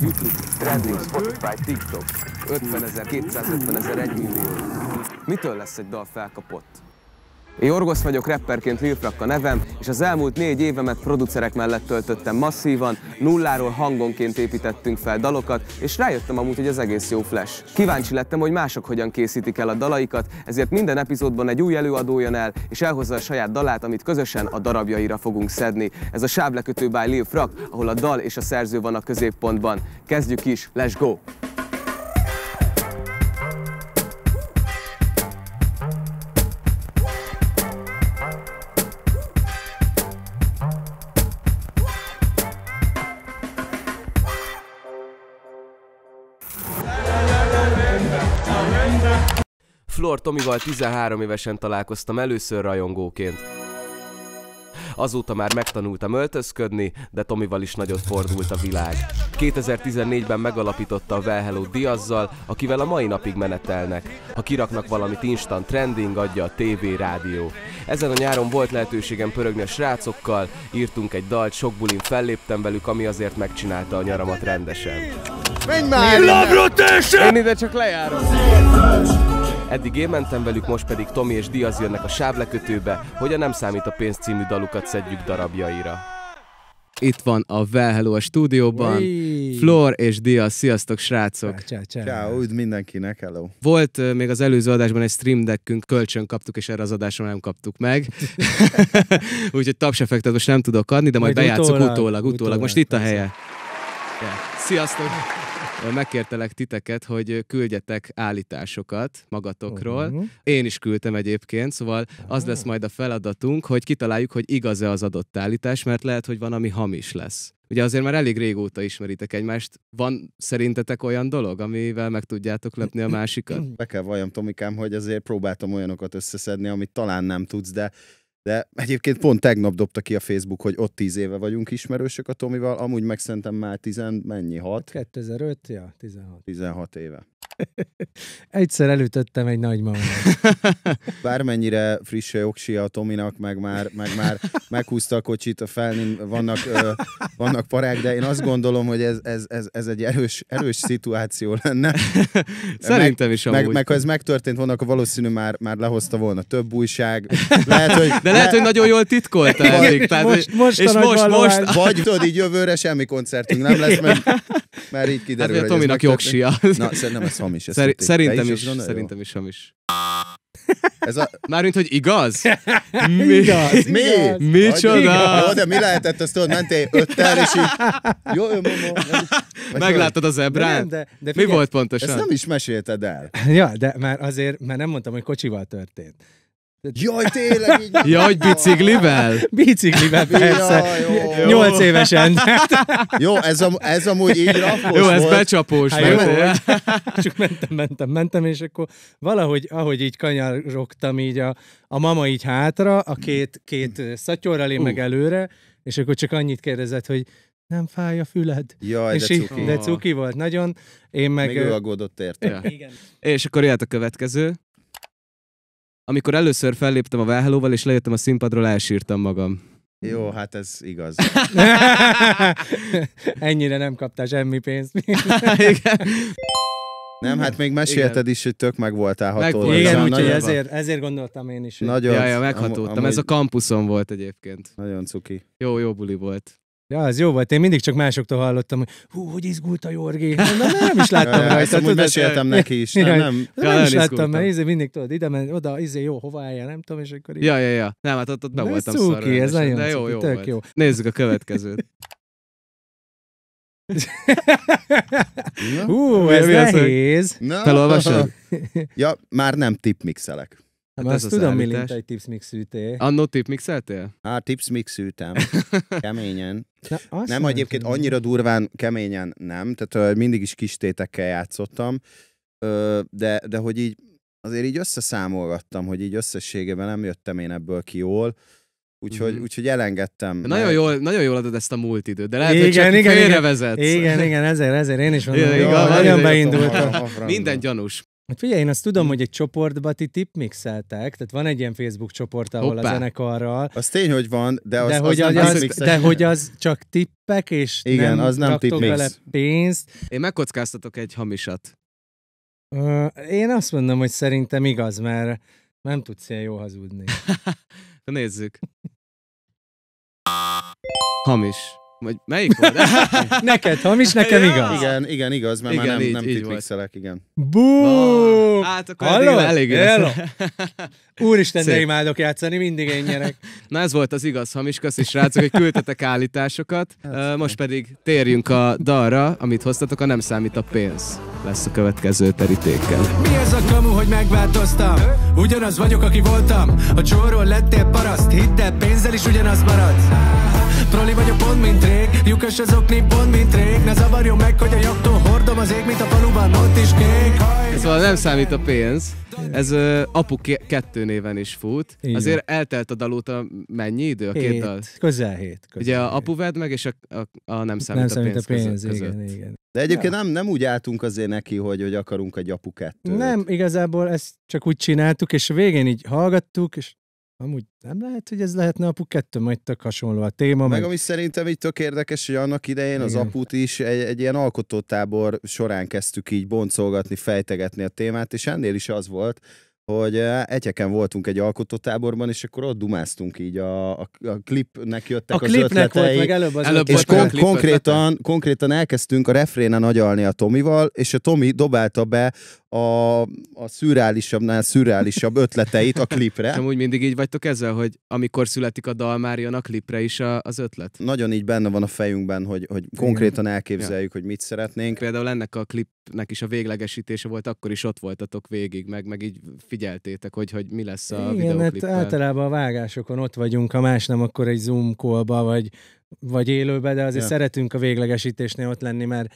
YouTube, Trending, Spotify, TikTok. 50 ezer, 250 ezer, 1 millió. Mitől lesz egy dal felkapott? Én Orgosz vagyok, rapperként Lilfrak a nevem, és az elmúlt négy évemet producerek mellett töltöttem masszívan, nulláról hangonként építettünk fel dalokat, és rájöttem amúgy, hogy az egész jó flash. Kíváncsi lettem, hogy mások hogyan készítik el a dalaikat, ezért minden epizódban egy új előadó jön el, és elhozza a saját dalát, amit közösen a darabjaira fogunk szedni. Ez a sávlekötő by Lil Frak, ahol a dal és a szerző van a középpontban. Kezdjük is, let's go! Tomival 13 évesen találkoztam először rajongóként. Azóta már megtanultam öltözködni, de Tomival is nagyot fordult a világ. 2014-ben megalapította a Well Hello Diazzal, akivel a mai napig menetelnek. Ha kiraknak valamit instant trending, adja a TV rádió. Ezen a nyáron volt lehetőségem pörögni a srácokkal, írtunk egy dalt, sok bulin felléptem velük, ami azért megcsinálta a nyaramat rendesen. Menj már! Én ide csak lejárom! Eddig én mentem velük, most pedig Tomi és Diaz jönnek a sávlekötőbe, hogy a Nem számít a pénz című dalukat szedjük darabjaira. Itt van a Well Hello a stúdióban. Wee. Flor és Dia, sziasztok srácok! Ciao, ciao. ciao üdv mindenkinek, hello! Volt uh, még az előző adásban egy stream deckünk, kölcsön kaptuk, és erre az adásra nem kaptuk meg. Úgyhogy tapsefektet most nem tudok adni, de majd, majd bejátszok utólag, utólag, utólag. utólag. Most itt a helye. Yeah. Sziasztok! megkértelek titeket, hogy küldjetek állításokat magatokról. Uh-huh. Én is küldtem egyébként, szóval uh-huh. az lesz majd a feladatunk, hogy kitaláljuk, hogy igaz-e az adott állítás, mert lehet, hogy van, ami hamis lesz. Ugye azért már elég régóta ismeritek egymást. Van szerintetek olyan dolog, amivel meg tudjátok lepni a másikat? Be kell valljam, Tomikám, hogy azért próbáltam olyanokat összeszedni, amit talán nem tudsz, de de egyébként pont tegnap dobta ki a Facebook, hogy ott tíz éve vagyunk ismerősök a Tomival, amúgy meg szerintem már tizen, mennyi, hat? 2005, ja, 16. 16 éve. Egyszer elütöttem egy nagy Bármennyire friss jogsi a Tominak, meg már, meg már meghúzta a kocsit, a felnim vannak, ö, vannak parák, de én azt gondolom, hogy ez, ez, ez, ez egy erős, erős szituáció lenne. Szerintem meg, is amúgy. Meg, meg ha ez megtörtént volna, akkor valószínű már, már lehozta volna több újság. Lehet, hogy, de lehet, hogy nagyon jól titkolt. eddig. Tehát, most, most és most, most. Vagy tudod, így jövőre semmi koncertünk nem lesz, mert, mert így kiderül. Hát, hogy Tominak jogsia. Na, szerintem ez hamis. Ez Szer- szerintem is, szerintem is hamis. Ez a... Mármint, hogy igaz? mi? Igaz, mi? Igaz. Micsoda? Igaz. Jó, de mi lehetett, azt tudod, mentél öttel, és így... Jó, jó, mama. Megláttad az ebrán? De, de, de mi volt pontosan? Ezt nem is mesélted el. Ja, de már azért, mert nem mondtam, hogy kocsival történt. Jaj, tényleg így. Jaj, biciklivel? Biciklivel, persze. Ja, jó. Nyolc évesen. Jó, ez, a, ez amúgy így Jó, ez volt. becsapós. Hát, jó, csak mentem, mentem, mentem, és akkor valahogy, ahogy így kanyarogtam így a, a mama így hátra, a két, két szatyorral, én uh. meg előre, és akkor csak annyit kérdezett, hogy nem fáj a füled. Jaj, és de cuki. Így, de cuki volt, nagyon. Én meg... Még ő aggódott érte. Ja. Igen. És akkor jött a következő amikor először felléptem a Váhelóval, és lejöttem a színpadról, elsírtam magam. Jó, hát ez igaz. Ennyire nem kaptál semmi pénzt. Nem, hát még mesélted igen. is, hogy tök meg voltál hatódva. Meg, igen, úgyhogy ezért, ezért gondoltam én is. Nagyon. Jaj, ja, meghatódtam. Am, amúgy... Ez a kampuszon volt egyébként. Nagyon cuki. Jó, jó buli volt. Ja, az jó volt. Én mindig csak másoktól hallottam, hogy hú, hogy izgult a Jorgi. Na nem is láttam ja, rajta. Ezt tudod, meséltem neki is. Nem, nem. nem, nem, is láttam, mert izé, mindig tudod, ide menj, oda, izé, jó, hova állja, nem tudom, és akkor így. Ja, ja, ja. Nem, hát ott, ott be voltam cuki, Ez nagyon jó, jó, tök jó. Nézzük a következőt. Hú, ez nehéz. Felolvasod? Ja, már nem tipmixelek. Hát az tudom, állítás. mi lint egy mix ütél. Annó mixeltél? Á, mix ültem. Keményen. Na, nem, egyébként tudom. annyira durván, keményen nem. Tehát mindig is kis tétekkel játszottam. de, de hogy így azért így összeszámolgattam, hogy így összességében nem jöttem én ebből ki jól. Úgyhogy, mm. úgyhogy elengedtem. Nagyon, mert... jól, nagyon jól adod ezt a múlt időt, de lehet, igen, hogy csak igen, Igen, igen, ezért, ezért én is mondom, igen, igen, nagyon beindultam. Minden gyanús. Hát figyelj, én azt tudom, hmm. hogy egy csoportba ti tipmixeltek, tehát van egy ilyen Facebook csoport, ahol Hoppá. a zenekarral. Az tény, hogy van, de az, de hogy az, az, az De hogy az csak tippek, és Igen, nem az nem tipmix. vele pénzt. Én megkockáztatok egy hamisat. Uh, én azt mondom, hogy szerintem igaz, mert nem tudsz ilyen jó hazudni. Nézzük. Hamis. Vagy melyik volt? Hát- Neked hamis, nekem ja. igaz. Igen, igen, igaz, mert igen, már nem, így, nem így pixelek, igen. Bú! Hát Hallod? elég Úristen, mindig én Na ez volt az igaz hamis, hogy hát, Most pedig térjünk a amit a Nem számít a pénz következő Mi ez a kamu, hogy Ugyanaz vagyok, aki voltam. A ugyanaz Proli vagyok pont, mint rég Lyukas az okni, pont, mint rég Ne zavarjon meg, hogy a jogtól hordom az ég, mint a faluban, ott is kék Haj, Szóval nem számít a pénz ez uh, Apu kettő néven is fut. Így Azért eltelt a dal óta mennyi idő? A két hét, dal? Közel hét. Közel Ugye hét. a Apu vedd meg, és a, a, a nem számít, nem a, számít pénz a pénz között. Igen, igen. De egyébként ja. nem, nem úgy álltunk azért neki, hogy, hogy akarunk egy Apu kettőt. Nem, igazából ezt csak úgy csináltuk, és végén így hallgattuk, és Amúgy nem lehet, hogy ez lehetne apu kettő, majd tök hasonló a téma. Meg, meg... ami szerintem így tök érdekes, hogy annak idején Igen. az aput is egy, egy ilyen alkotótábor során kezdtük így boncolgatni, fejtegetni a témát, és ennél is az volt, hogy eh, egyeken voltunk egy alkotótáborban, és akkor ott dumáztunk így, a, a, a klipnek jöttek a az klipnek ötletei. Volt meg előbb az előbb és kon- a konkrétan, konkrétan elkezdtünk a refrénen agyalni a Tomival, és a Tomi dobálta be a, a szürreálisabbnál szürreálisabb ötleteit a klipre. Nem úgy mindig így vagytok ezzel, hogy amikor születik a dal, már jön a klipre is a, az ötlet? Nagyon így benne van a fejünkben, hogy, hogy konkrétan elképzeljük, ja. hogy mit szeretnénk. Például ennek a klipnek is a véglegesítése volt, akkor is ott voltatok végig, meg, meg így figyeltétek, hogy, hogy mi lesz a Igen, videoklippel. Hát általában a vágásokon ott vagyunk, ha más nem, akkor egy Zoom call vagy, vagy élőbe, de azért ja. szeretünk a véglegesítésnél ott lenni, mert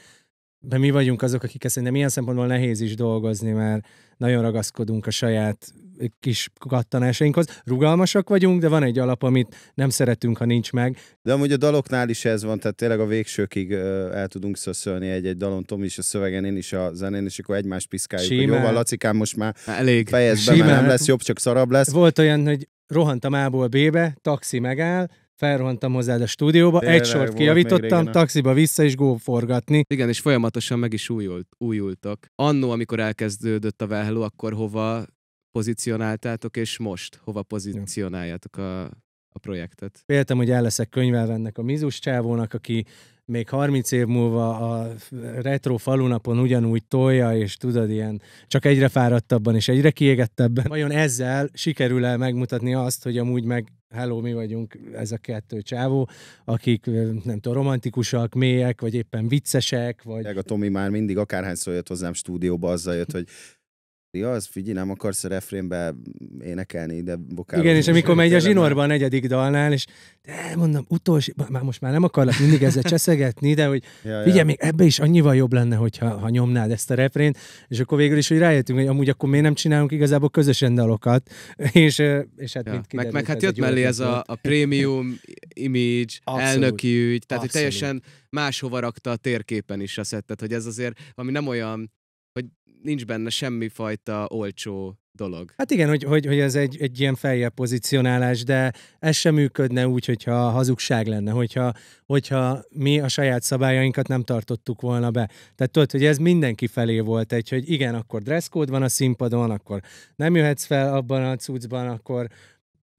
de mi vagyunk azok, akik szerintem ilyen szempontból nehéz is dolgozni, mert nagyon ragaszkodunk a saját kis kattanásainkhoz. Rugalmasak vagyunk, de van egy alap, amit nem szeretünk, ha nincs meg. De amúgy a daloknál is ez van, tehát tényleg a végsőkig el tudunk szöszölni egy-egy dalon, Tom is a szövegen, én is a zenén, és akkor egymást piszkáljuk, Simán. hogy jóval Lacikám most már Elég. fejezd be, mert nem lesz jobb, csak szarabb lesz. Volt olyan, hogy rohantam A-ból B-be, taxi megáll, felrohantam hozzád a stúdióba, Tényleg, egy sort kijavítottam, taxiba vissza is gó forgatni. Igen, és folyamatosan meg is újult, újultak. Annó, amikor elkezdődött a Velhello, akkor hova pozícionáltátok, és most hova pozícionáljátok a, a projektet? Féltem, hogy el leszek könyvelve ennek a Mizus csávónak, aki még 30 év múlva a retro falunapon ugyanúgy tolja, és tudod, ilyen csak egyre fáradtabban és egyre kiégettebben. Vajon ezzel sikerül-e megmutatni azt, hogy amúgy meg hello, mi vagyunk ez a kettő csávó, akik nem tudom, romantikusak, mélyek, vagy éppen viccesek, vagy... A Tomi már mindig akárhány jött hozzám stúdióba, azzal jött, hogy Ja, az figyelj, nem akarsz a refrénbe énekelni, de vokálni. Igen, és amikor megy a zsinórban a negyedik dalnál, és de mondom, utolsó, már most már nem akarlak mindig ezzel cseszegetni, de hogy ja, figyelj, ja. még ebbe is annyival jobb lenne, hogyha, ha nyomnád ezt a refrént, és akkor végül is, hogy rájöttünk, hogy amúgy akkor miért nem csinálunk igazából közösen dalokat, és, és hát ja. mint kiderült, Meg, meg hát jött mellé ez a, a premium image, Abszolút. elnöki ügy, tehát Abszolút. hogy teljesen máshova rakta a térképen is a szettet, hogy ez azért, ami nem olyan nincs benne semmi fajta olcsó dolog. Hát igen, hogy, hogy, hogy ez egy, egy ilyen feljebb pozícionálás, de ez sem működne úgy, hogyha hazugság lenne, hogyha, hogyha mi a saját szabályainkat nem tartottuk volna be. Tehát tudod, hogy ez mindenki felé volt egy, hogy igen, akkor dresscode van a színpadon, akkor nem jöhetsz fel abban a cuccban, akkor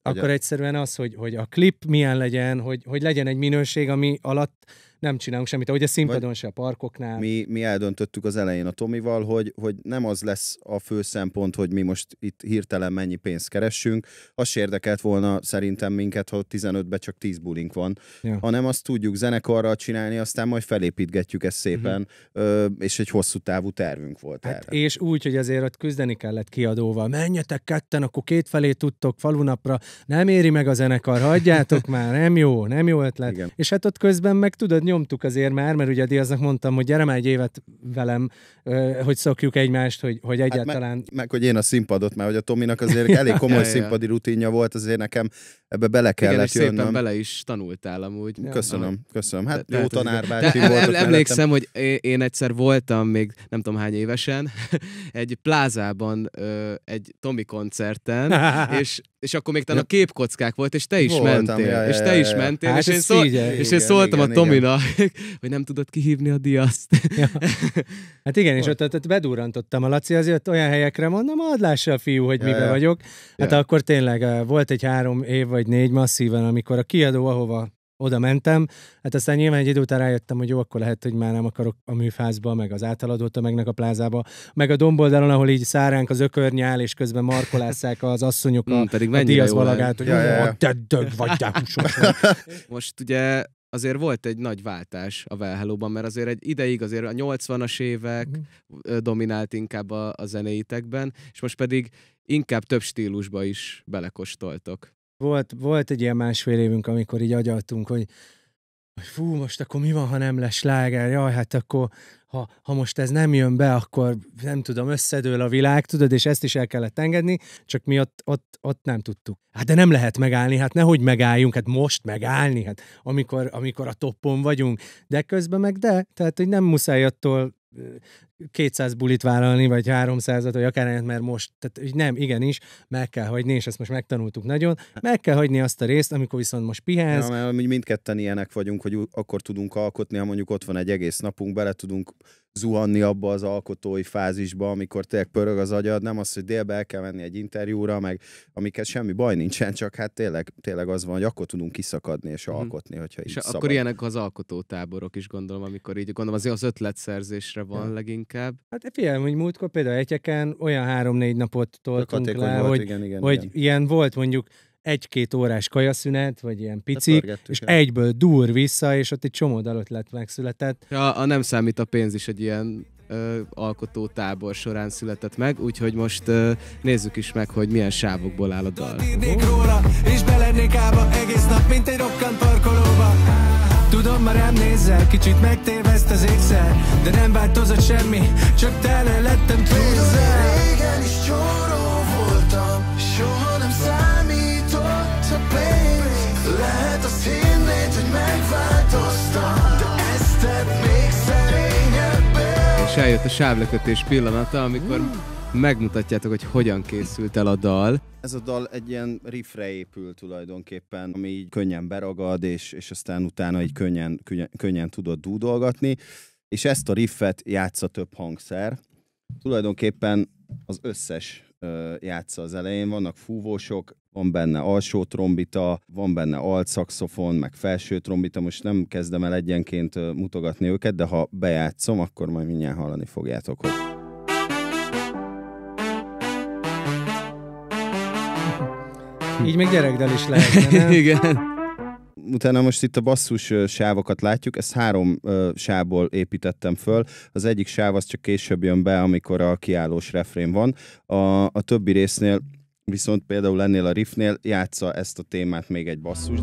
akkor egyszerűen az, hogy, hogy a klip milyen legyen, hogy, hogy legyen egy minőség, ami alatt nem csinálunk semmit, ahogy a színpadon se, a parkoknál. Mi, mi eldöntöttük az elején a Tomival, hogy, hogy nem az lesz a fő szempont, hogy mi most itt hirtelen mennyi pénzt keressünk, az se érdekelt volna szerintem minket, ha 15-ben csak 10 bulink van, ja. hanem azt tudjuk zenekarral csinálni, aztán majd felépítgetjük ezt szépen, uh-huh. és egy hosszú távú tervünk volt hát erre. És úgy, hogy azért ott küzdeni kellett kiadóval, menjetek ketten, akkor kétfelé tudtok falunapra, nem éri meg a zenekar, hagyjátok már, nem jó, nem jó ötlet. Igen. És hát ott közben meg tudod, nyomtuk azért már, mert ugye Diaznak mondtam, hogy gyere már egy évet velem, hogy szokjuk egymást, hogy, hogy hát egyáltalán... Hát meg, meg, hogy én a színpadot, mert hogy a Tominak azért elég komoly színpadi rutinja volt, azért nekem ebbe bele kellett Igen, jönnöm. szépen bele is tanultál amúgy. Ja, köszönöm, ahogy. köszönöm. Hát de, jó tanár bácsi volt. Emlékszem, emlékszem, hogy én egyszer voltam még nem tudom hány évesen, egy plázában, egy Tomi koncerten, és és akkor még talán ja. a képkockák volt, és te is Voltam, mentél. Ja, ja, és te is mentél, hát és, én szól, és én szóltam igen, a Tomina, hogy nem tudod kihívni a diaszt. ja. Hát igen, és ott, ott, ott bedurrantottam a Laci, azért olyan helyekre mondom, add lássa a fiú, hogy ja, miben ja. vagyok. Hát ja. akkor tényleg eh, volt egy három év vagy négy masszívan, amikor a kiadó, ahova oda mentem, hát aztán nyilván egy idő után rájöttem, hogy jó, akkor lehet, hogy már nem akarok a műfázba, meg az átaladó tömegnek a plázába, meg a domboldalon, ahol így száránk az ökörnyál, és közben markolásszák az asszonyok a, mm, pedig a díjazbalagát, hogy ja, ja. te dög vagy, te Most ugye azért volt egy nagy váltás a Well Hello-ban, mert azért egy ideig azért a 80-as évek mm. dominált inkább a, a zenéitekben, és most pedig inkább több stílusba is belekostoltok. Volt, volt egy ilyen másfél évünk, amikor így agyaltunk, hogy hogy fú, most akkor mi van, ha nem lesz sláger, jaj, hát akkor ha, ha most ez nem jön be, akkor nem tudom, összedől a világ, tudod, és ezt is el kellett engedni, csak mi ott, ott, ott nem tudtuk. Hát de nem lehet megállni, hát nehogy megálljunk, hát most megállni, hát amikor, amikor a toppon vagyunk, de közben meg de, tehát hogy nem muszáj attól 200 bulit vállalni, vagy 300-at, vagy akár mert most, tehát hogy nem, igenis, meg kell hagyni, és ezt most megtanultuk nagyon, meg kell hagyni azt a részt, amikor viszont most pihensz. Ja, mert mindketten ilyenek vagyunk, hogy akkor tudunk alkotni, ha mondjuk ott van egy egész napunk, bele tudunk zuhanni abba az alkotói fázisba, amikor tényleg pörög az agyad, nem az, hogy délbe el kell menni egy interjúra, meg amiket semmi baj nincsen, csak hát tényleg, tényleg az van, hogy akkor tudunk kiszakadni és mhm. alkotni, hogyha És így akkor ilyenek az alkotótáborok is gondolom, amikor így gondolom azért az ötletszerzésre van ja. leginkább. Hát figyelj, hogy múltkor például egyeken olyan három-négy napot toltunk le, volt, hogy, igen, igen, hogy igen. ilyen volt mondjuk egy-két órás kajaszünet, vagy ilyen hát picik, és el. egyből dur vissza, és ott egy csomó dalot lett megszületett. A, a nem számít a pénz is egy ilyen ö, alkotó tábor során született meg, úgyhogy most ö, nézzük is meg, hogy milyen sávokból áll a dal. Róla, és belennék ába egész nap, mint egy rokkant parkolóba. Tudom, már nem nézel, kicsit megtéveszt az égszer, de nem változott semmi, csak tele lettem trézzel. és eljött a sávlekötés pillanata, amikor hmm. megmutatjátok, hogy hogyan készült el a dal. Ez a dal egy ilyen riffre épül tulajdonképpen, ami így könnyen beragad, és, és aztán utána így könnyen, könnyen, könnyen tudod dúdolgatni, és ezt a riffet játsza több hangszer. Tulajdonképpen az összes játsza az elején, vannak fúvósok, van benne alsó trombita, van benne altszaxofon, meg felső trombita, most nem kezdem el egyenként mutogatni őket, de ha bejátszom, akkor majd mindjárt hallani fogjátok, hogy... Így még gyerekdel is lehet. nem? Igen utána most itt a basszus sávokat látjuk, ezt három ö, sávból építettem föl. Az egyik sáv az csak később jön be, amikor a kiállós refrén van. A, a többi résznél Viszont például lennél a riffnél játsza ezt a témát még egy basszus.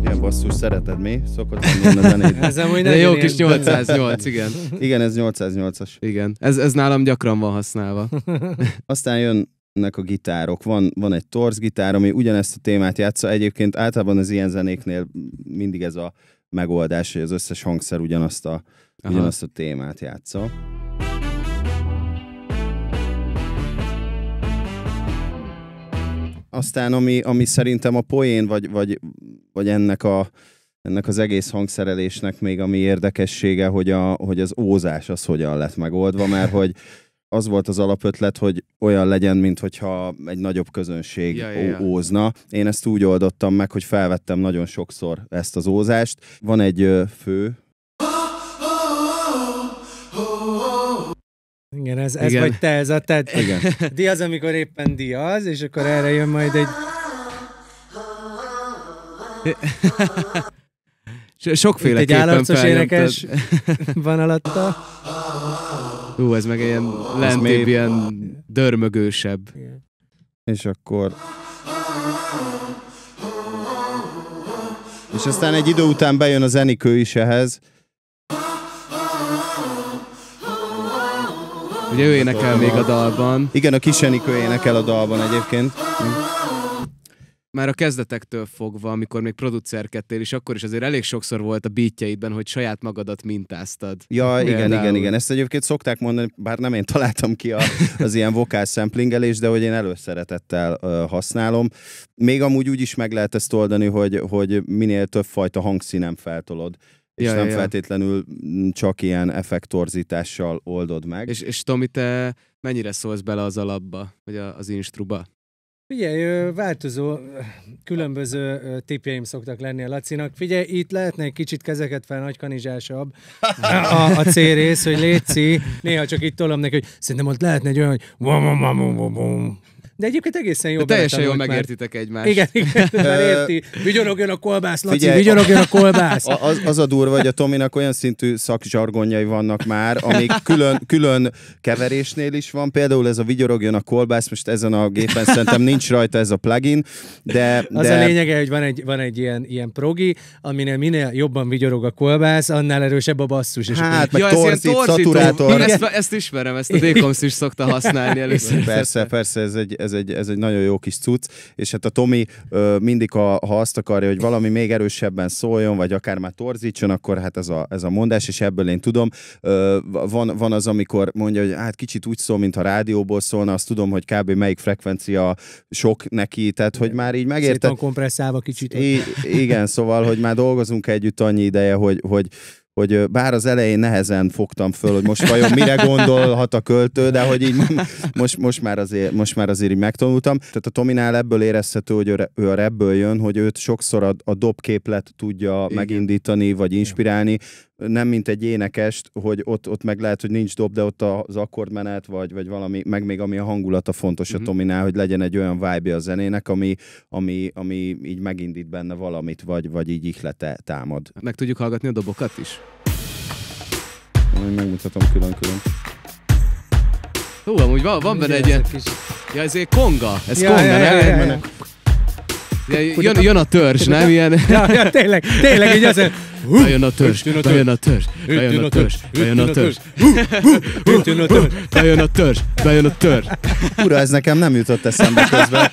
Ilyen basszus szereted mi? Szokott mondani a zenét. ez amúgy De jó kis 808, igen. Igen, ez 808-as. Igen, ez, ez nálam gyakran van használva. Aztán jön nek a gitárok. Van, van egy torz gitár, ami ugyanezt a témát játsza. Egyébként általában az ilyen zenéknél mindig ez a megoldás, hogy az összes hangszer ugyanazt a, ugyanazt a témát játsza. Aztán ami, ami szerintem a poén, vagy, vagy, vagy ennek a ennek az egész hangszerelésnek még ami érdekessége, hogy, a, hogy az ózás az hogyan lett megoldva, mert hogy az volt az alapötlet, hogy olyan legyen, mint hogyha egy nagyobb közönség ja, ja, ja. ózna. Én ezt úgy oldottam meg, hogy felvettem nagyon sokszor ezt az ózást. Van egy fő Igen, ez, ez Igen. vagy te, ez a te. Igen. Diaz, amikor éppen diaz, és akkor erre jön majd egy... sokféle Itt egy énekes van alatta. Ú, ez meg ilyen lentébb, ilyen dörmögősebb. Igen. És akkor... És aztán egy idő után bejön a zenikő is ehhez, Ugye ő énekel még a dalban. Igen, a kis Enikő énekel a dalban egyébként. Már a kezdetektől fogva, amikor még producerkedtél, és akkor is azért elég sokszor volt a beatjeidben, hogy saját magadat mintáztad. Ja, igen, Például. igen, igen. Ezt egyébként szokták mondani, bár nem én találtam ki a, az ilyen vokál samplingelés, de hogy én előszeretettel uh, használom. Még amúgy úgy is meg lehet ezt oldani, hogy, hogy minél több fajta hangszínen feltolod és ja, nem ja. feltétlenül mm, csak ilyen effektorzítással oldod meg. És, és Tomi, te mennyire szólsz bele az alapba, vagy az instruba? Figyelj, változó, különböző tipjeim szoktak lenni a Lacinak. Figyelj, itt lehetne egy kicsit kezeket fel kanizsásabb a, a C rész, hogy létszi. Néha csak itt tolom neki, hogy szerintem ott lehetne egy olyan, hogy de egyébként egészen jó, teljesen jól megértitek már. egymást. Igen, igen, érti. Vigyorogjon a kolbász, Laci, Figyelj, vigyorogjon a kolbász. Az, az a durva, hogy a Tominak olyan szintű szakzsargonjai vannak már, amik külön, külön keverésnél is van. Például ez a vigyorogjon a kolbász, most ezen a gépen szerintem nincs rajta ez a plugin, de... Az de... a lényege, hogy van egy, van egy ilyen, ilyen progi, aminél minél jobban vigyorog a kolbász, annál erősebb a basszus. És hát, meg ja, torzít, szaturátor. Ezt, ezt, ismerem, ezt a Dékomsz is szokta használni először. Persze, persze, ez egy, ez ez egy, ez egy nagyon jó kis cucc, és hát a Tomi mindig, a ha azt akarja, hogy valami még erősebben szóljon, vagy akár már torzítson, akkor hát ez a, ez a mondás, és ebből én tudom. Van, van az, amikor mondja, hogy hát kicsit úgy szól, mintha rádióból szólna, azt tudom, hogy kb. melyik frekvencia sok neki, tehát hogy már így megérted. Szépen kompresszálva kicsit. I- igen, szóval, hogy már dolgozunk együtt annyi ideje, hogy, hogy hogy bár az elején nehezen fogtam föl, hogy most vajon mire gondolhat a költő, de hogy így most, most, már, azért, most már azért így megtanultam. Tehát a Tominál ebből érezhető, hogy ő a rebből jön, hogy őt sokszor a, a dobképlet tudja Igen. megindítani, vagy inspirálni, nem mint egy énekest, hogy ott, ott meg lehet, hogy nincs dob, de ott az akkordmenet, vagy, vagy valami, meg még ami a hangulata fontos uh-huh. a mhm. Tominál, hogy legyen egy olyan vibe a zenének, ami, ami, ami így megindít benne valamit, vagy, vagy így ihlete támad. Hát meg tudjuk hallgatni a dobokat is? Én megmutatom külön-külön. Hú, amúgy van, van benne egy ilyen... Kis... Ja, ez egy konga. Ez ja, konga, ja, nem? Ja, ja, ja. Jön, jön a törzs, nem? Ilyen... Ja, ja, tényleg, tényleg, így azért bejön a törzs, bejön a törzs, bejön a törzs, bejön a törzs, bejön a törzs, bejön a törzs. Ura, ez nekem nem jutott eszembe közben.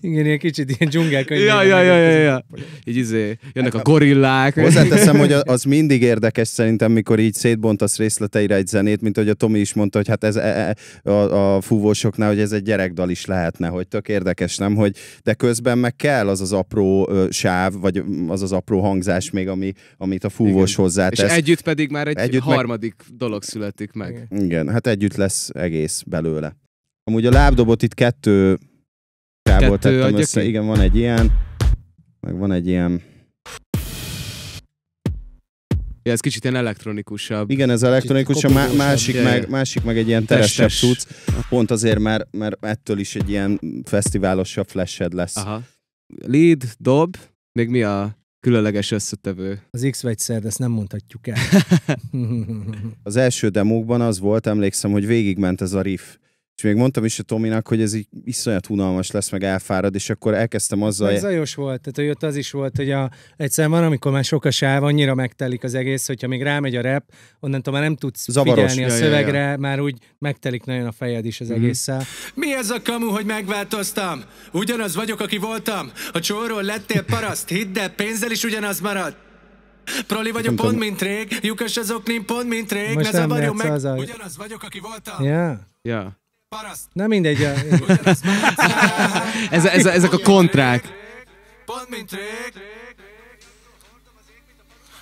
Igen, ilyen kicsit ilyen dzsungelkönyv. Ja, ja, ja, ja, ja. Így izé, jönnek a gorillák. Hozzáteszem, hogy az mindig érdekes szerintem, mikor így szétbontasz részleteire egy zenét, mint ahogy a Tomi is mondta, hogy hát ez e, e, a, a fúvósoknál, hogy ez egy gyerekdal is lehetne, hogy tök érdekes, nem? Hogy, de közben meg kell az az apró sáv, vagy az az apró hangzás még még, ami, amit a fúvós Igen. hozzátesz. És együtt pedig már egy együtt harmadik meg... dolog születik meg. Igen. Igen, hát együtt lesz egész belőle. Amúgy a lábdobot itt kettő kából tettem össze. Ki? Igen, van egy ilyen, meg van egy ilyen... Ja, ez kicsit ilyen elektronikusabb. Igen, ez elektronikus a másik, meg, másik meg egy ilyen teresebb tudsz. Pont azért, mert, mert ettől is egy ilyen fesztiválosabb flashed lesz. Aha. Lead, dob, még mi a különleges összetevő. Az x vagy szerd, ezt nem mondhatjuk el. az első demókban az volt, emlékszem, hogy végigment ez a riff. És még mondtam is a Tominak, hogy ez így iszonyat unalmas lesz, meg elfárad, és akkor elkezdtem azzal... Ez zajos volt, tehát hogy ott az is volt, hogy a, egyszerűen van, amikor már sok a sáv, annyira megtelik az egész, hogyha még rámegy a rep, onnantól már nem tudsz Zavaros. figyelni ja, a szövegre, ja, ja. már úgy megtelik nagyon a fejed is az mm-hmm. egésszel. Mi ez a kamu, hogy megváltoztam? Ugyanaz vagyok, aki voltam. A csóról lettél paraszt, hidd el, pénzzel is ugyanaz maradt. Proli vagyok nem pont, mint rég, lyukas azok, pont, mint rég, Most ne zavarjon meg, ugyanaz vagyok, aki voltam. Yeah. Yeah paraszt. Na mindegy. A... ez, ez, ezek a kontrák. Pont mint rég.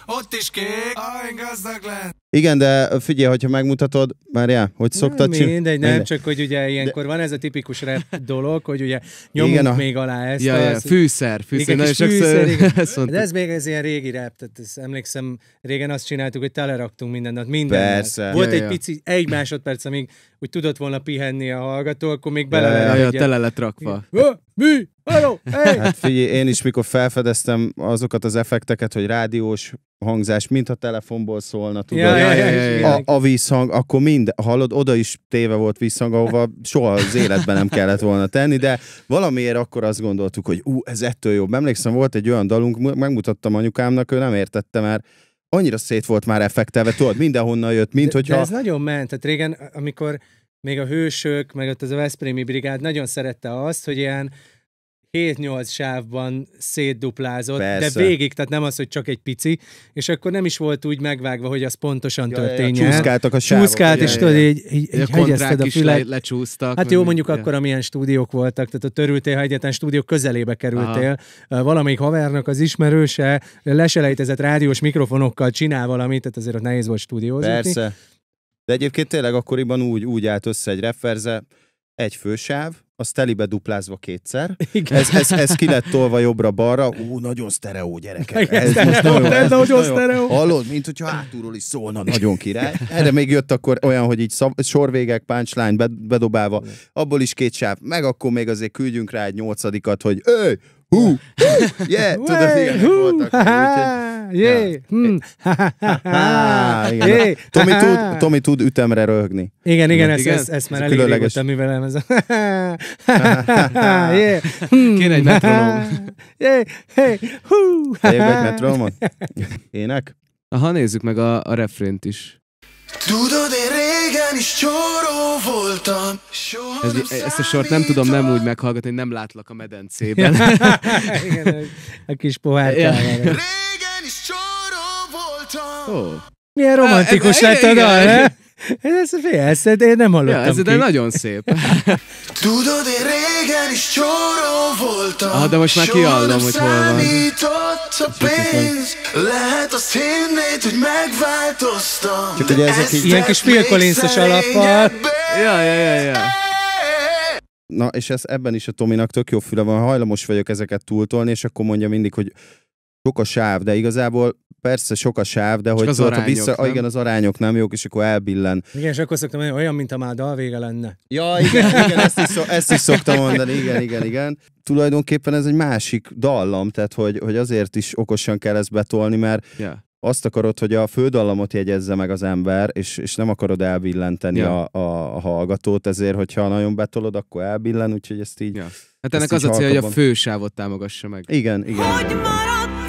Ott is kék, ah, én gazdag lenn. Igen, de figyelj, hogyha megmutatod, já, hogy szoktad csinálni? Mindegy, nem, mindegy. csak hogy ugye ilyenkor de... van ez a tipikus rep dolog, hogy ugye nyomunk igen, a... még alá ezt. Ja, ja, fűszer, fűszer, fűszer, fűszer igen. De ez még ez ilyen régi rep, tehát ezt emlékszem, régen azt csináltuk, hogy teleraktunk minden nap, hát minden Persze. Nap. Volt ja, egy ja. pici, egy másodperc, amíg úgy tudott volna pihenni a hallgató, akkor még bele ja, ja, ja, tele lett rakva. Mi? Hello! Hey! Hát figyelj, én is mikor felfedeztem azokat az effekteket, hogy rádiós hangzás, mint a telefonból szólna, tudod, ja, ja, ja, ja, ja. A, a vízhang, akkor mind, hallod, oda is téve volt vízhang, ahova soha az életben nem kellett volna tenni, de valamiért akkor azt gondoltuk, hogy ú, ez ettől jobb. Emlékszem, volt egy olyan dalunk, megmutattam anyukámnak, ő nem értette, mert annyira szét volt már effektelve, tudod, mindenhonnan jött, mint de, hogyha... De ez nagyon ment, tehát régen, amikor még a hősök, meg ott az a Veszprémi brigád nagyon szerette azt, hogy ilyen 7-8 sávban szétduplázott, Persze. de végig, tehát nem az, hogy csak egy pici, és akkor nem is volt úgy megvágva, hogy az pontosan ja, történjen. Ja, csúszkáltak a sávok. Csúszkált, ja, és ja, tudod, így, így, így a hegyezted a fület. Le, lecsúsztak. Hát jó, mondjuk ja. akkor, amilyen stúdiók voltak, tehát a törültél, ha egyetlen stúdió közelébe kerültél. Aha. Valamelyik havernak az ismerőse leselejtezett rádiós mikrofonokkal csinál valamit, tehát azért ott nehéz volt stúdiózni. Persze. De egyébként tényleg akkoriban úgy, úgy állt össze egy referze, egy fősáv, az telibe duplázva kétszer. Igen. Ez, ez, ez ki lett tolva jobbra-balra. Ú, nagyon sztereó, gyerekek. Ez, ez most nagyon, ez nagyon most sztereó. Hallod, mint hogyha hátulról is szólna. Nagyon király. Erre még jött akkor olyan, hogy így szav, sorvégek, punchline bedobálva. Abból is két sáv. Meg akkor még azért küldjünk rá egy nyolcadikat, hogy ő, hú, yeah, tudod, az ilyenek voltak. Tomi tud, Tomi tud ütemre röhögni. Igen, igen, ezt, igen? ezt, ezt már elég különleges. régóta művelem. Ez a... yeah. Hmm. Kéne egy metronom. yeah. hey. Hú. egy metronomot? Ének? Aha, nézzük meg a, a refrént is. Tudod, én régen is csóró voltam. Ez, e- ezt a sort nem tudom nem úgy meghallgatni, hogy nem látlak a medencében. Igen, a kis pohár. Ja. Régen is csóró voltam. Oh. Milyen romantikus hát, lett a dal, ez, ezt, ezt én nem hallottam ja, ez, ki. de nagyon szép. Tudod, én régen is csóró voltam. Ah, de most már kiallom, hogy hol van. a pénz, lehet azt hinnéd, hogy megváltoztam. Csak ugye ezek így... Ilyen kis Phil alappal. Ja, ja, ja, ja. Na, és ez, ebben is a Tominak tök jó füle van, hajlamos vagyok ezeket túltolni, és akkor mondja mindig, hogy sok a sáv, de igazából persze sok a sáv, de hogy az tudod, arányok, vissza, ah, nem? Ah, igen, az arányok nem jók, és akkor elbillen. Igen, és akkor szoktam mondani, olyan, mint a már dal vége lenne. Ja, igen, igen, ezt is, szok, ezt is szoktam mondani, igen, igen, igen. Tulajdonképpen ez egy másik dallam, tehát hogy, hogy azért is okosan kell ezt betolni, mert yeah azt akarod, hogy a fődallamot jegyezze meg az ember, és, és nem akarod elbillenteni ja. a, a, hallgatót, ezért, hogyha nagyon betolod, akkor elbillen, úgyhogy ezt így... Ja. Hát ennek az a célja, hogy a fősávot támogassa meg. Igen, igen. Hogy maradt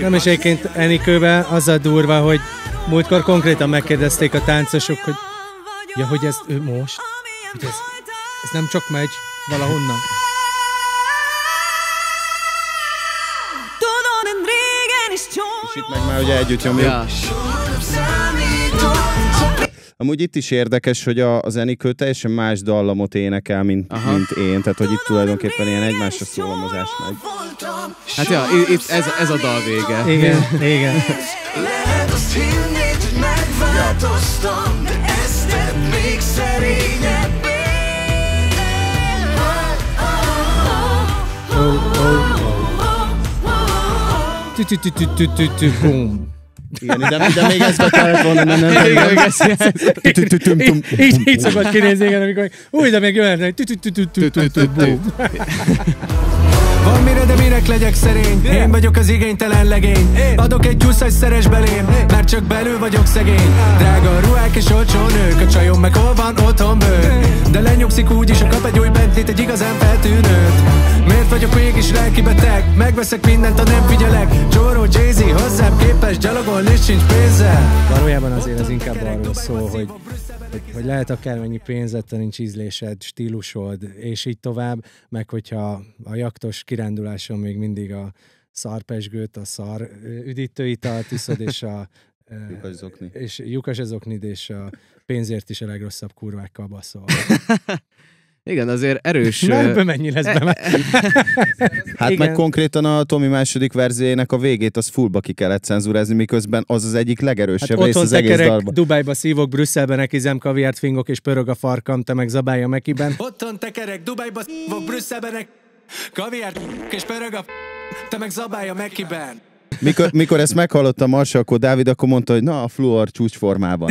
Nem is egyébként Enikővel az a durva, hogy múltkor konkrétan megkérdezték a táncosok, hogy ja, hogy ez ő most? Hogy ez, ez nem csak megy valahonnan. És itt meg már ugye együtt nyomjuk. Ja. Amúgy itt is érdekes, hogy a, a zenikő teljesen más dallamot énekel, mint, mint én, tehát hogy itt tulajdonképpen ilyen egymásra szólamozás meg. Hát ja, itt ez, ez a dal vége. Igen, igen. Lehet azt hinnéd, hogy megváltoztam, de ez tett még szerényebb. Oh, oh, oh. Igen, de, még ezt be kellett volna, nem, nem, nem. Így szokott kinézni, igen, amikor új, de még jön, hogy van mire, de minek legyek szerény Én vagyok az igénytelen legény Adok egy gyusz, hogy szeres belém Mert csak belül vagyok szegény Drága a ruhák és olcsó nők A csajom meg hol van otthon bőr De lenyugszik úgy is, a kap egy új bentley Egy igazán feltűnőt Miért vagyok mégis lelki beteg? Megveszek mindent, ha nem figyelek Csóró Jay-Z hozzám képes Gyalogolni sincs pénze Valójában azért az inkább arról szól, hogy hogy, hogy lehet akármennyi pénzed, te nincs ízlésed, stílusod, és így tovább, meg hogyha a jaktos kiránduláson még mindig a szarpesgőt, a szar üdítőitalt iszod, és a Lyukas És lyukas ezoknid, és a pénzért is a legrosszabb kurvákkal baszol. Igen, azért erős... Na, ebben mennyi lesz e- bele? hát igen. meg konkrétan a Tomi második verziének a végét az fullba ki kellett cenzurázni, miközben az az egyik legerősebb hát rész az egész darban. Dubájba szívok, Brüsszelben nekizem kaviárt, fingok és pörög a farkam, te meg zabálja mekiben. Otthon tekerek, Dubájba szívok, Brüsszelben nek... kaviárt, és pörög a... te meg zabálja mekiben mikor, mikor ezt meghallotta Marsa, akkor Dávid akkor mondta, hogy na, a fluor csúcsformában.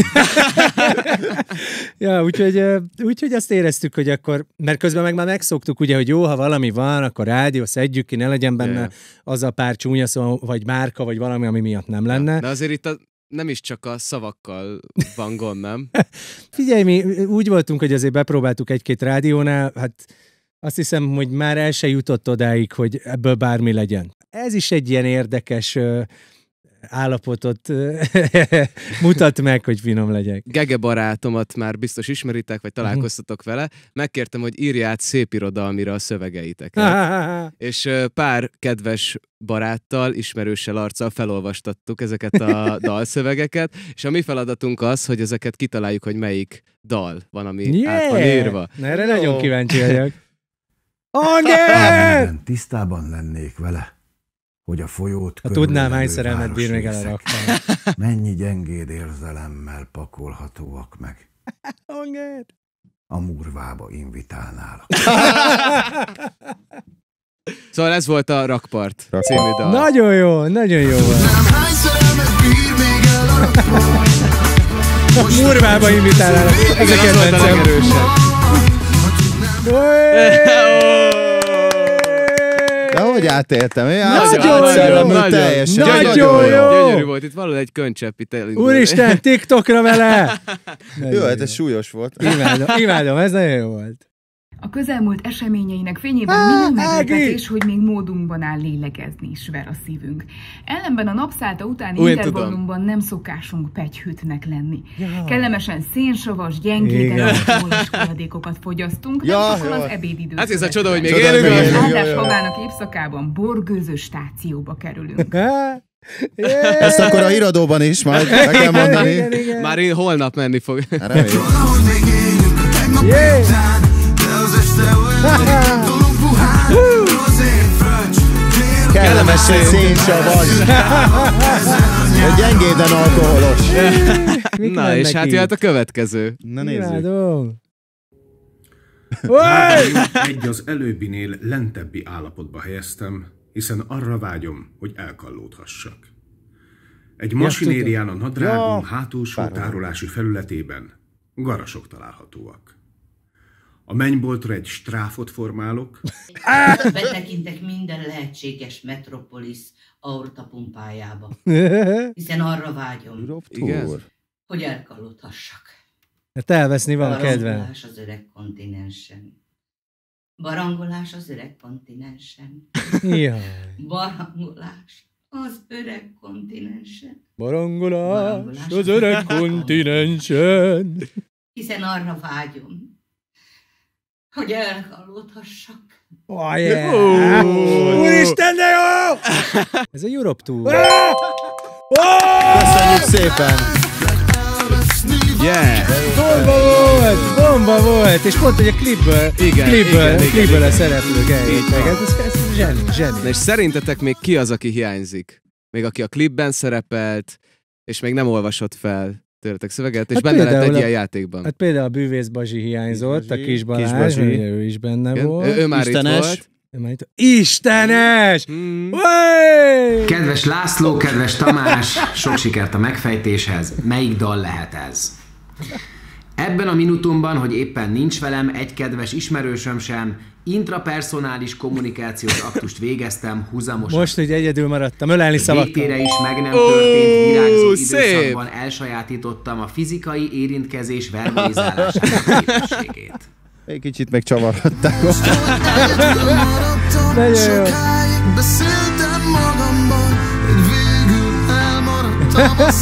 ja, úgyhogy, úgyhogy azt éreztük, hogy akkor, mert közben meg már megszoktuk, ugye, hogy jó, ha valami van, akkor rádió, szedjük ki, ne legyen benne yeah. az a pár csúnya szó, vagy márka, vagy valami, ami miatt nem lenne. De azért itt a, nem is csak a szavakkal van gond, nem? Figyelj, mi úgy voltunk, hogy azért bepróbáltuk egy-két rádiónál, hát azt hiszem, hogy már el se jutott odáig, hogy ebből bármi legyen. Ez is egy ilyen érdekes állapotot mutat meg, hogy finom legyek. Gege barátomat már biztos ismeritek, vagy találkoztatok vele. Megkértem, hogy írját szép irodalmira a szövegeiteket. És pár kedves baráttal, ismerőssel arccal felolvastattuk ezeket a dalszövegeket, és a mi feladatunk az, hogy ezeket kitaláljuk, hogy melyik dal van, ami yeah! át van írva. Na, erre Jó. nagyon kíváncsi vagyok. Anya! Tisztában lennék vele, hogy a folyót... Ha tudnám, hány szerelmet bír még Mennyi gyengéd érzelemmel pakolhatóak meg. Anyád! A murvába invitálnálak. Szóval ez volt a Rakpart Rakpart. című dal. Nagyon jó, nagyon jó volt. Nem hány szerelmet bír a Murvába a de hogy átéltem? Én nagyon jó, nagyon, teljesen. Nagyon, nagyon jó. jó. Gyönyörű volt, itt valahol egy könycsepp itt elindult. Úristen, TikTokra vele! jó, hát ez súlyos volt. Imádom, imádom, ez nagyon jó volt. A közelmúlt eseményeinek fényében minden meglepetés, hogy még módunkban áll lélegezni is ver a szívünk. Ellenben a napszállta utáni Új, intervallumban nem szokásunk pegyhütnek lenni. Ja. Kellemesen szénsavas, gyengéden és folyadékokat fogyasztunk, ja, nem sokkal ja. az ebédidő. Hát ez a csoda, hogy még élünk. Áldás falának évszakában borgőző stációba kerülünk. Yeah. Ezt akkor a iradóban is majd meg kell mondani. Igen, igen. Már én holnap menni fog. Hát reméljük. Yeah. Kellemes Egy Gyengéden alkoholos. Na és hát jöhet a következő. Na nézzük. Egy az előbbinél lentebbi állapotba helyeztem, hiszen arra vágyom, hogy elkallódhassak. Egy masinérián a nadrágom ja, hátulsó tárolási felületében garasok találhatóak a mennyboltra egy stráfot formálok. Betekintek minden lehetséges metropolis aorta pumpájába, hiszen arra vágyom, Igen. hogy elkalódhassak. Hát elveszni van Barangolás Barangolás az öreg kontinensen. Barangolás az öreg kontinensen. Barangolás az öreg kontinensen. Barangolás, Barangolás az öreg kontinensen. Hiszen arra vágyom, hogy elhallódhassak. Oh, eh, yeah. Hát, oh. Úristen, de jó! Ez a Europe Tour. Oh! Köszönjük szépen! Yeah. Bomba volt, bomba volt, és pont, hogy a klipből, igen, klipből, igen, klipből igen, a szereplők eljöttek. Ez, hát ez, ez zseni, zseni. És szerintetek még ki az, aki hiányzik? Még aki a klipben szerepelt, és még nem olvasott fel tőletek szöveget, és hát benne lett egy a, ilyen játékban. Hát például a bűvész Bazsi hiányzott, Bazi, a Kis Balázs, Kis Bazsi. ő is benne Igen. volt. Ő, ő már Istenes. itt volt. Istenes! Mm. Kedves László, kedves Tamás, sok sikert a megfejtéshez. Melyik dal lehet ez? Ebben a minutumban, hogy éppen nincs velem, egy kedves ismerősöm sem, intrapersonális kommunikációs aktust végeztem huzamosan. Most, hogy egyedül maradtam, ölelni szavakkal. Végtére is meg nem történt virágzó időszakban szép. elsajátítottam a fizikai érintkezés verbalizálásának képességét. Egy kicsit még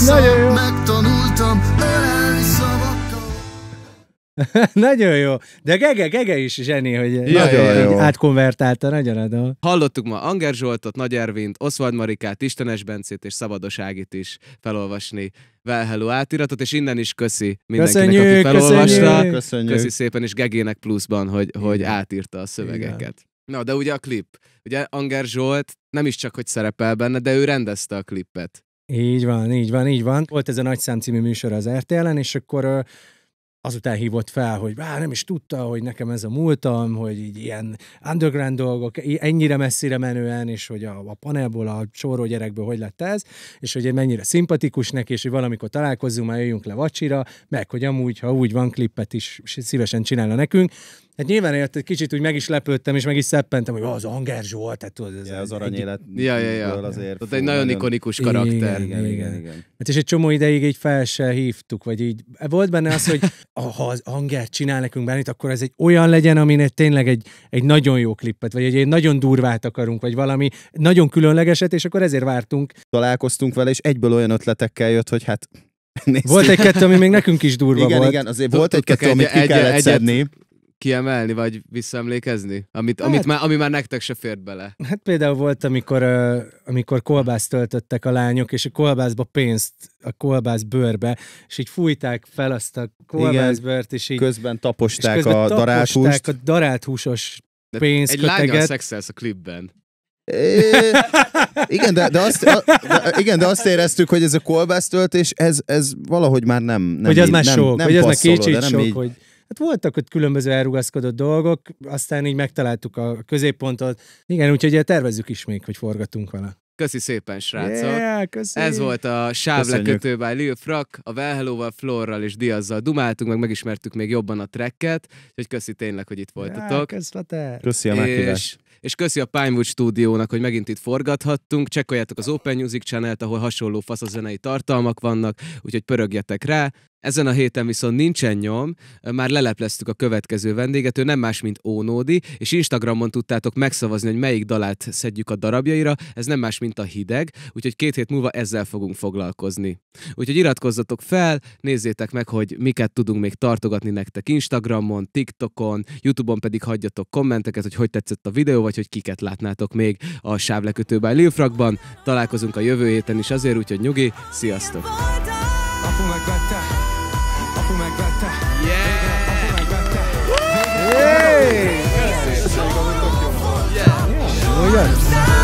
Nagyon jó. nagyon jó. De Gege, Gege is zseni, hogy ja, nagyon jó. jó. átkonvertálta, nagyon adom. Hallottuk ma Anger Zsoltot, Nagy Ervint, Oswald Marikát, Istenes Bencét és Szabados Ágit is felolvasni Well Hello átiratot, és innen is köszi mindenkinek, köszönjük, aki felolvasta. Köszönjük. köszönjük. Köszi szépen, és Gegének pluszban, hogy, Igen. hogy átírta a szövegeket. Igen. Na, de ugye a klip. Ugye Anger Zsolt nem is csak, hogy szerepel benne, de ő rendezte a klipet. Így van, így van, így van. Volt ez a Nagy Szám című műsor az RTL-en, és akkor azután hívott fel, hogy bár nem is tudta, hogy nekem ez a múltam, hogy így ilyen underground dolgok, ennyire messzire menően, és hogy a, a panelból, a csóró gyerekből hogy lett ez, és hogy mennyire szimpatikus neki, és hogy valamikor találkozzunk, már jöjjünk le vacsira, meg hogy amúgy, ha úgy van, klippet is szívesen csinálna nekünk, Hát nyilván én egy kicsit úgy meg is lepődtem, és meg is szeppentem, hogy az Anger Zsolt, tehát tudod, ez ja, az aranyélet. Egy... Ja, ja, ja. Azért Tehát egy nagyon ikonikus karakter. Igen, igen, igen, igen. Hát és egy csomó ideig így fel se hívtuk, vagy így. Volt benne az, hogy ha az Anger csinál nekünk bármit, akkor ez egy olyan legyen, amin tényleg egy, egy nagyon jó klippet, vagy egy, egy nagyon durvát akarunk, vagy valami nagyon különlegeset, és akkor ezért vártunk. Találkoztunk vele, és egyből olyan ötletekkel jött, hogy hát Nézd. Volt egy-kettő, ami még nekünk is durva igen, volt. Igen, igen, azért volt egy-kettő, amit ki kellett szedni kiemelni, vagy visszaemlékezni? Amit, hát, amit már, ami már nektek se fért bele. Hát például volt, amikor, uh, amikor kolbászt töltöttek a lányok, és a kolbászba pénzt, a kolbász bőrbe, és így fújták fel azt a kolbászbört, és így... Közben taposták közben a darált húst. a darált húsos pénzt. Egy lányal szexelsz a klipben. É, igen, de, de azt, a, de, igen, de azt éreztük, hogy ez a kolbásztöltés, ez, ez valahogy már nem... nem hogy ez így, már sok, nem, nem hogy ez már kicsit sok, így, hogy hát voltak ott különböző elrugaszkodott dolgok, aztán így megtaláltuk a középpontot. Igen, úgyhogy tervezzük is még, hogy forgatunk vele. Köszi szépen, srácok! Yeah, köszi. Ez volt a sávlekötő by Lil Frak, a Well Florral és Diazzal dumáltunk, meg megismertük még jobban a trekket, hogy köszi tényleg, hogy itt voltatok. Yeah, köszi a és, és köszi a Pinewood stúdiónak, hogy megint itt forgathattunk. Csekkoljátok az Open Music channel ahol hasonló fasz a zenei tartalmak vannak, úgyhogy pörögjetek rá. Ezen a héten viszont nincsen nyom, már lelepleztük a következő vendéget, ő nem más, mint Ónódi, és Instagramon tudtátok megszavazni, hogy melyik dalát szedjük a darabjaira, ez nem más, mint a hideg, úgyhogy két hét múlva ezzel fogunk foglalkozni. Úgyhogy iratkozzatok fel, nézzétek meg, hogy miket tudunk még tartogatni nektek Instagramon, TikTokon, Youtube-on pedig hagyjatok kommenteket, hogy hogy tetszett a videó, vagy hogy kiket látnátok még a sávlekötőben Lilfrakban. Találkozunk a jövő héten is azért, úgyhogy nyugi, sziasztok! Yeah.